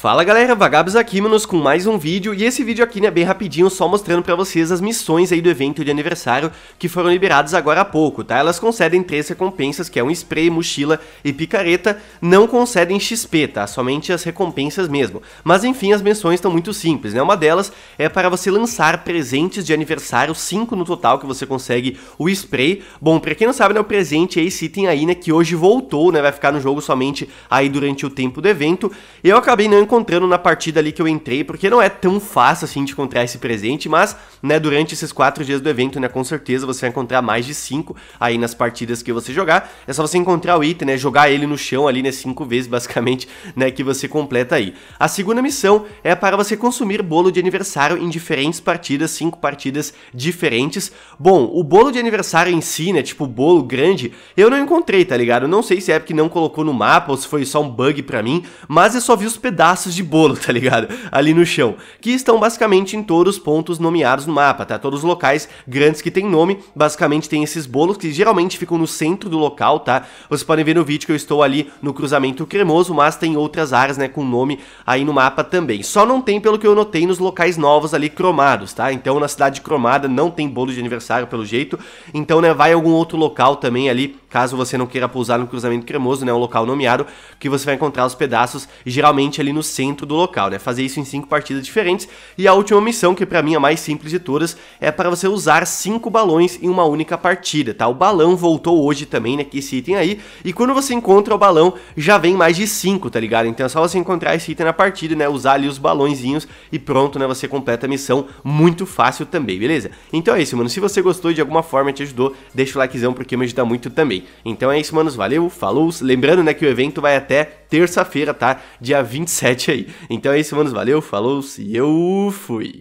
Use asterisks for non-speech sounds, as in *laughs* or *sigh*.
Fala galera, Vagabos aqui, manos, com mais um vídeo, e esse vídeo aqui né, é bem rapidinho, só mostrando pra vocês as missões aí do evento de aniversário que foram liberadas agora há pouco, tá? Elas concedem três recompensas, que é um spray, mochila e picareta, não concedem XP, tá? Somente as recompensas mesmo. Mas enfim, as missões estão muito simples, né? Uma delas é para você lançar presentes de aniversário, cinco no total que você consegue o spray. Bom, pra quem não sabe, né, o presente é esse item aí, né, que hoje voltou, né, vai ficar no jogo somente aí durante o tempo do evento. Eu acabei não né, encontrando na partida ali que eu entrei, porque não é tão fácil assim de encontrar esse presente, mas, né, durante esses quatro dias do evento, né, com certeza você vai encontrar mais de cinco aí nas partidas que você jogar. É só você encontrar o item, né, jogar ele no chão ali, né, cinco vezes *laughs* basicamente, né, que você completa aí. A segunda missão é para você consumir bolo de aniversário em diferentes partidas, cinco partidas diferentes. Bom, o bolo de aniversário em si, né, tipo bolo grande, eu não encontrei, tá ligado? Não sei se é porque não colocou no mapa ou se foi só um bug pra mim, mas eu só vi os pedaços pedaços de bolo, tá ligado? Ali no chão, que estão basicamente em todos os pontos nomeados no mapa, tá? Todos os locais grandes que tem nome, basicamente tem esses bolos que geralmente ficam no centro do local, tá? Vocês podem ver no vídeo que eu estou ali no cruzamento cremoso, mas tem outras áreas, né, com nome aí no mapa também. Só não tem, pelo que eu notei, nos locais novos ali cromados, tá? Então na cidade cromada não tem bolo de aniversário, pelo jeito, então, né, vai a algum outro local também ali, caso você não queira pousar no cruzamento cremoso, né, um local nomeado, que você vai encontrar os pedaços, geralmente ali no centro do local, né? Fazer isso em cinco partidas diferentes. E a última missão, que para mim é a mais simples de todas, é para você usar cinco balões em uma única partida, tá? O balão voltou hoje também, né? Que esse item aí. E quando você encontra o balão, já vem mais de cinco, tá ligado? Então é só você encontrar esse item na partida, né? Usar ali os balõezinhos e pronto, né? Você completa a missão muito fácil também, beleza? Então é isso, mano. Se você gostou de alguma forma te ajudou, deixa o likezão porque me ajuda muito também. Então é isso, manos. Valeu, falou. Lembrando, né, que o evento vai até terça-feira, tá? Dia 27 aí. Então é isso, manos. Valeu, falou se eu fui.